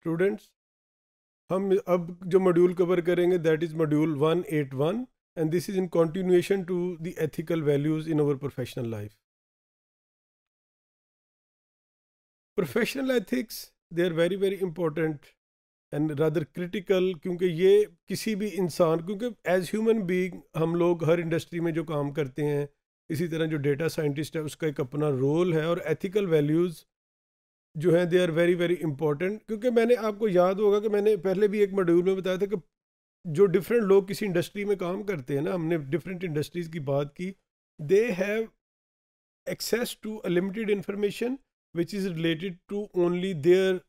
Students हम अब जो मॉड्यूल कवर करेंगे that is module 181 and this is in continuation to the ethical values in our professional life professional ethics they are very very important and rather critical क्योंकि ये किसी भी इंसान क्योंकि एज ह्यूमन बींग हम लोग हर industry में जो काम करते हैं इसी तरह जो डेटा साइंटिस्ट है उसका एक अपना रोल है और एथिकल वैल्यूज़ जो हैं they are very very important क्योंकि मैंने आपको याद होगा कि मैंने पहले भी एक मॉड्यूल में बताया था कि जो डिफरेंट लोग किसी इंडस्ट्री में काम करते हैं ना हमने डिफरेंट इंडस्ट्रीज़ की बात की they have access to limited information which is related to only their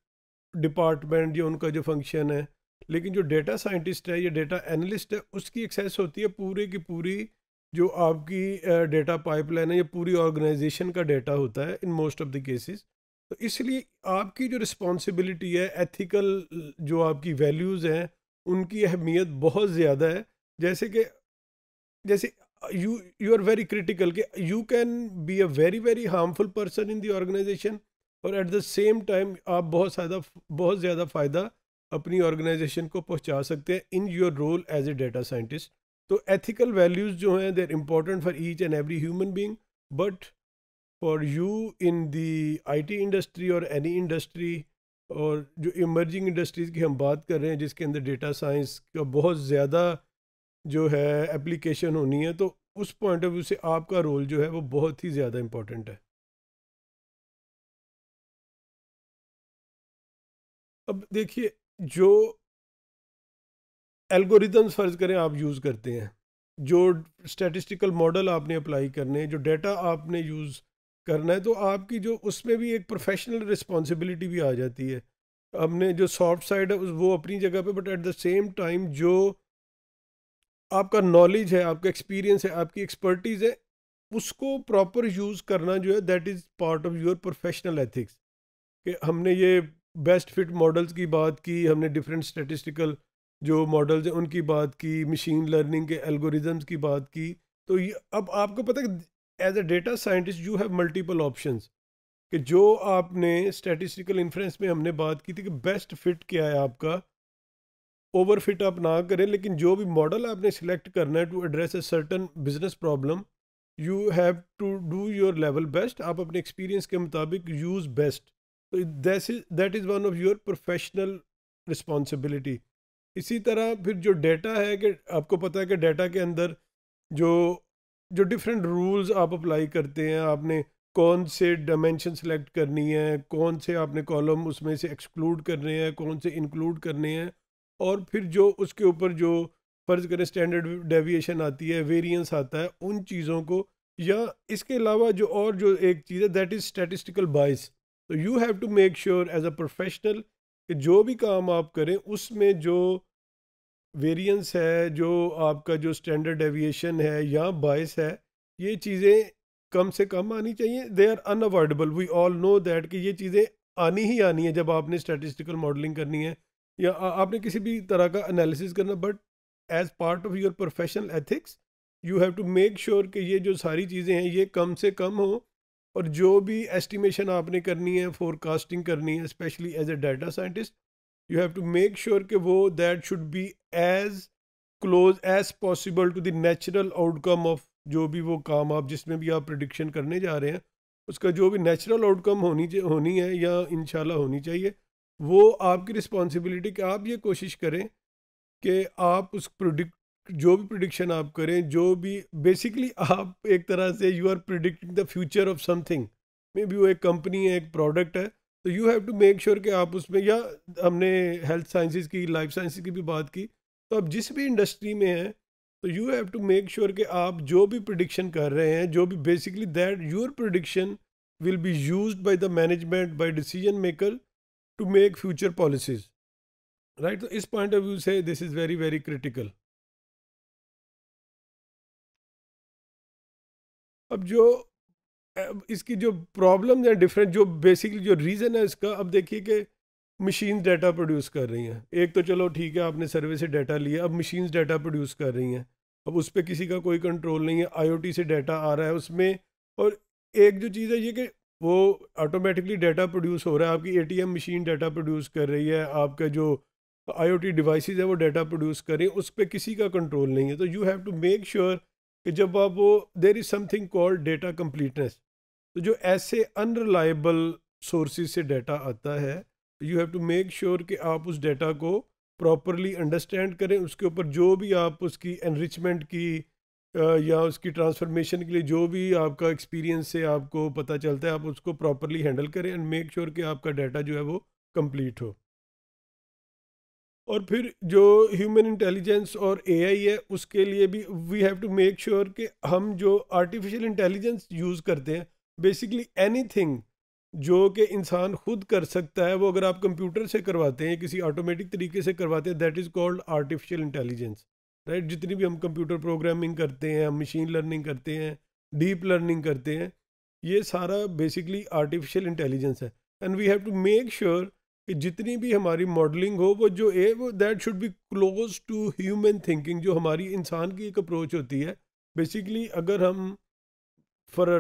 department या उनका जो फंक्शन है लेकिन जो डेटा साइंटिस्ट है या डेटा एनालिस्ट है उसकी एक्सेस होती है पूरे की पूरी जो आपकी डेटा पाइपलाइन है या पूरी ऑर्गेनाइजेशन का डेटा होता है in most of the cases तो इसलिए आपकी जो रिस्पॉन्सिबिलिटी है एथिकल जो आपकी वैल्यूज़ हैं उनकी अहमियत बहुत ज़्यादा है जैसे कि जैसे you you are very critical कि you can be a very very harmful person in the organization और एट द सेम टाइम आप बहुत ज़्यादा बहुत ज़्यादा फ़ायदा अपनी ऑर्गेनाइजेशन को पहुंचा सकते हैं in your role as a data scientist तो एथिकल वैल्यूज़ जो हैं are important for each and every human being but for you in the IT industry और एनी इंडस्ट्री और जो इमर्जिंग इंडस्ट्रीज़ की हम बात कर रहे हैं जिसके अंदर डेटा साइंस का बहुत ज़्यादा जो है एप्लीकेशन होनी है तो उस पॉइंट ऑफ व्यू से आपका रोल जो है वो बहुत ही ज़्यादा इम्पोर्टेंट है अब देखिए जो एल्गोरिदम्स फ़र्ज़ करें आप यूज़ करते हैं जो स्टैटिस्टिकल मॉडल आपने अप्लाई करने हैं जो डेटा आपने यूज़ करना है तो आपकी जो उसमें भी एक प्रोफेशनल रिस्पॉन्सिबिलिटी भी आ जाती है हमने जो सॉफ्ट साइड है वो अपनी जगह पे but at the same time जो आपका नॉलेज है आपका एक्सपीरियंस है आपकी एक्सपर्टीज़ है उसको प्रॉपर यूज़ करना जो है that is part of your professional ethics कि हमने ये बेस्ट फिट मॉडल्स की बात की हमने डिफरेंट स्टेटिस्टिकल जो मॉडल्स हैं उनकी बात की मशीन लर्निंग के एल्गोरिजम्स की बात की तो ये अब आपको पता है as a data scientist you have multiple option कि जो आपने स्टैटिस्टिकल इन्फ्रेंस में हमने बात की थी कि बेस्ट फिट क्या है आपका ओवर फिट आप ना करें लेकिन जो भी मॉडल आपने सिलेक्ट करना है to address a certain business problem you have to do your level best आप अपने एक्सपीरियंस के मुताबिक यूज़ बेस्ट तो that is one of your professional responsibility इसी तरह फिर जो डेटा है कि आपको पता है कि डेटा के अंदर जो जो डिफरेंट रूल्स आप अप्लाई करते हैं आपने कौन से डायमेंशन सेलेक्ट करनी है कौन से आपने कॉलम उसमें से एक्सक्लूड करने हैं कौन से इंक्लूड करने हैं और फिर जो उसके ऊपर जो फ़र्ज़ करें स्टैंडर्ड डेविएशन आती है वेरिएंस आता है उन चीज़ों को या इसके अलावा जो और जो एक चीज़ है दैट इज़ स्टैटिस्टिकल बाइस तो you have to make sure as a professional कि जो भी काम आप करें उसमें जो वेरिएंस है जो आपका जो स्टैंडर्ड एविएशन है या बायस है ये चीज़ें कम से कम आनी चाहिए they are unavoidable we all know that कि ये चीज़ें आनी ही आनी है जब आपने स्टैटिस्टिकल मॉडलिंग करनी है या आपने किसी भी तरह का एनालिसिस करना but as part of your professional ethics you have to make sure कि ये जो सारी चीज़ें हैं ये कम से कम हो और जो भी एस्टिमेशन आपने करनी है फोरकास्टिंग करनी है specially as a data scientist you have to make sure कि वो that should be as close as possible to the natural outcome of जो भी वो काम आप जिसमें भी आप प्रडिक्शन करने जा रहे हैं उसका जो भी नेचुरल आउटकम होनी होनी है या इनशाला होनी चाहिए वो आपकी रिस्पॉन्सिबिलिटी कि आप ये कोशिश करें कि आप उस प्रोडिक्ट जो भी प्रडिक्शन आप करें जो भी बेसिकली आप एक तरह से you are predicting the future of something may be वो एक कंपनी है एक प्रोडक्ट है तो you have to make sure कि आप उसमें या हमने हेल्थ साइंसिस की लाइफ साइंस की भी बात की तो आप जिस भी इंडस्ट्री में हैं तो you have to make sure कि आप जो भी प्रडिक्शन कर रहे हैं जो भी basically that your prediction will be use by the management by decision maker to make future policies right तो इस पॉइंट ऑफ व्यू से this is very very critical अब जो इसकी जो प्रॉब्लम है डिफरेंट जो बेसिकली जो रीज़न है इसका अब देखिए कि मशीन डाटा प्रोड्यूस कर रही हैं एक तो चलो ठीक है आपने सर्वे से डाटा लिया अब मशीन डाटा प्रोड्यूस कर रही हैं अब उस पर किसी का कोई कंट्रोल नहीं है आईओटी से डाटा आ रहा है उसमें और एक जो चीज़ है ये कि वो ऑटोमेटिकली डाटा प्रोड्यूस हो रहा है आपकी एटीएम मशीन डाटा प्रोड्यूस कर रही है आपका जो आईओटी डिवाइसेस है वो डाटा प्रोड्यूस कर रही है उस पर किसी का कंट्रोल नहीं है तो you have to make sure कि जब आप वो there is something called data completeness तो जो ऐसे अनरिलाइबल सोर्सेज से डेटा आता है you have to make sure कि आप उस डेटा को प्रॉपरली अंडरस्टैंड करें उसके ऊपर जो भी आप उसकी एनरिचमेंट की या उसकी ट्रांसफॉर्मेशन के लिए जो भी आपका एक्सपीरियंस से आपको पता चलता है आप उसको प्रॉपरली हैंडल करें एंड मेक श्योर कि आपका डाटा जो है वो कंप्लीट हो और फिर जो ह्यूमन इंटेलिजेंस और एआई है उसके लिए भी we have to make sure कि हम जो आर्टिफिशियल इंटेलिजेंस यूज़ करते हैं बेसिकली एनीथिंग जो कि इंसान खुद कर सकता है वो अगर आप कंप्यूटर से करवाते हैं किसी ऑटोमेटिक तरीके से करवाते हैं that is called artificial intelligence right जितनी भी हम कंप्यूटर प्रोग्रामिंग करते हैं हम मशीन लर्निंग करते हैं डीप लर्निंग करते हैं ये सारा बेसिकली आर्टिफिशियल इंटेलिजेंस है and we have to make sure कि जितनी भी हमारी मॉडलिंग हो वो जो है वो that should be close to human thinking जो हमारी इंसान की एक अप्रोच होती है बेसिकली अगर हम for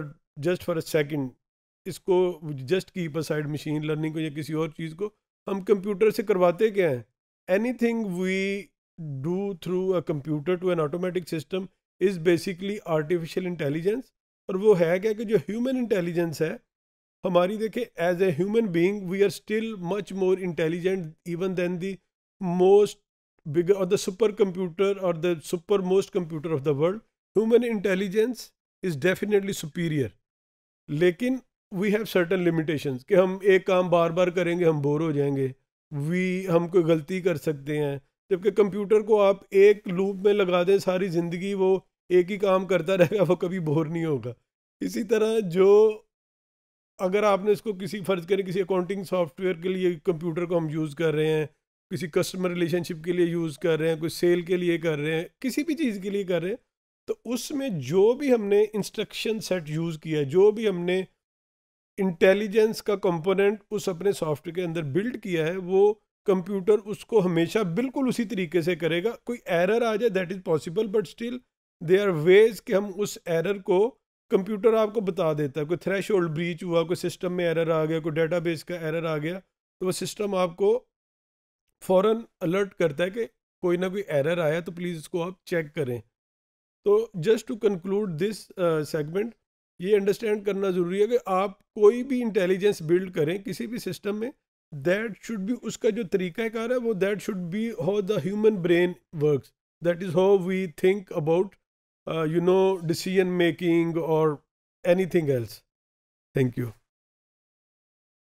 just for a second इसको just keep aside machine learning को या किसी और चीज़ को हम कंप्यूटर से करवाते क्या हैं anything we do through a computer to an automatic system is basically artificial intelligence और वो है क्या कि जो ह्यूमन इंटेलिजेंस है हमारी देखें as a human being we are still much more intelligent even than the most big और द सुपर कंप्यूटर और the super most computer of the world human intelligence is definitely superior लेकिन we have certain limitation कि हम एक काम बार बार करेंगे हम bore हो जाएंगे वी हम कोई गलती कर सकते हैं जबकि कंप्यूटर को आप एक लूप में लगा दें सारी ज़िंदगी वो एक ही काम करता रहेगा वो कभी बोर नहीं होगा इसी तरह जो अगर आपने इसको किसी फ़र्ज़ करें किसी अकाउंटिंग सॉफ्टवेयर के लिए कंप्यूटर को हम यूज़ कर रहे हैं किसी कस्टमर रिलेशनशिप के लिए यूज़ कर रहे हैं कोई सेल के लिए कर रहे हैं किसी भी चीज़ के लिए कर रहे हैं तो उसमें जो भी हमने इंस्ट्रक्शन सेट यूज़ किया जो भी हमने इंटेलिजेंस का कंपोनेंट उस अपने सॉफ्टवेयर के अंदर बिल्ड किया है वो कंप्यूटर उसको हमेशा बिल्कुल उसी तरीके से करेगा कोई एरर आ जाए that is possible but still they are ways कि हम उस एरर को कंप्यूटर आपको बता देता है कोई थ्रेश होल्ड ब्रीच हुआ कोई सिस्टम में एरर आ गया कोई डेटाबेस का एरर आ गया तो वो सिस्टम आपको फ़ौर अलर्ट करता है कि कोई ना कोई एरर आया तो प्लीज़ इसको आप चेक करें तो just to conclude this segment ये अंडरस्टैंड करना ज़रूरी है कि आप कोई भी इंटेलिजेंस बिल्ड करें किसी भी सिस्टम में दैट शुड बी उसका जो तरीक़ाकार है वो that should be how the human brain work that is how we think about uh, you know, decision making or anything else. Thank you.